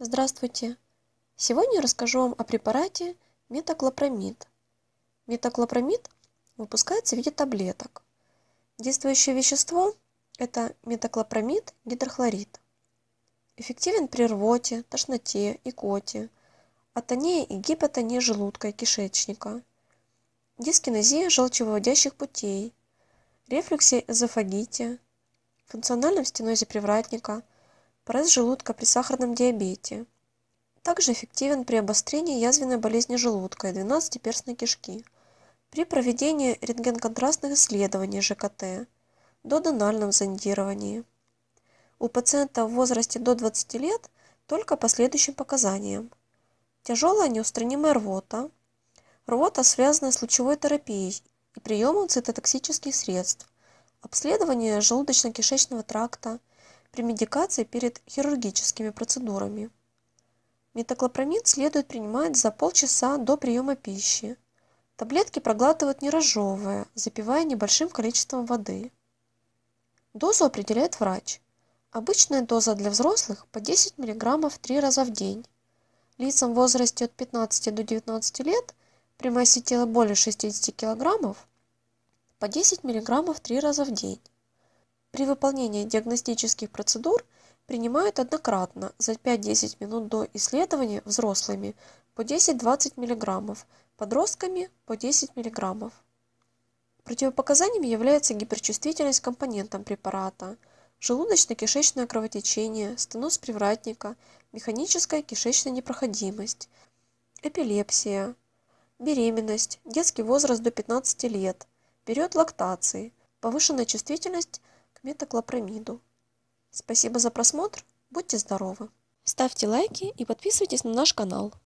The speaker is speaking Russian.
Здравствуйте! Сегодня расскажу вам о препарате метоклопромид. Метоклопромид выпускается в виде таблеток. Действующее вещество – это метоклопромид гидрохлорид. Эффективен при рвоте, тошноте, икоте, атонии и гипотонии желудка и кишечника, дискинезии желчевыводящих путей, рефлюксе эзофагите, функциональном стенозе привратника – порез желудка при сахарном диабете. Также эффективен при обострении язвенной болезни желудка и двенадцатиперстной кишки, при проведении рентгенконтрастных исследований ЖКТ, до додональном зондировании. У пациента в возрасте до 20 лет только по следующим показаниям. Тяжелая неустранимая рвота, рвота, связанная с лучевой терапией и приемом цитотоксических средств, обследование желудочно-кишечного тракта – при медикации перед хирургическими процедурами. Метоклопромид следует принимать за полчаса до приема пищи. Таблетки проглатывают не разжевывая, запивая небольшим количеством воды. Дозу определяет врач. Обычная доза для взрослых по 10 мг 3 раза в день. Лицам в возрасте от 15 до 19 лет при массе тела более 60 кг по 10 мг 3 раза в день. При выполнении диагностических процедур принимают однократно за 5-10 минут до исследования взрослыми по 10-20 мг, подростками по 10 мг. Противопоказаниями является гиперчувствительность к компонентам препарата, желудочно-кишечное кровотечение, стеноз привратника, механическая кишечная непроходимость, эпилепсия, беременность, детский возраст до 15 лет, период лактации, повышенная чувствительность метоклопрамиду. Спасибо за просмотр, будьте здоровы! Ставьте лайки и подписывайтесь на наш канал.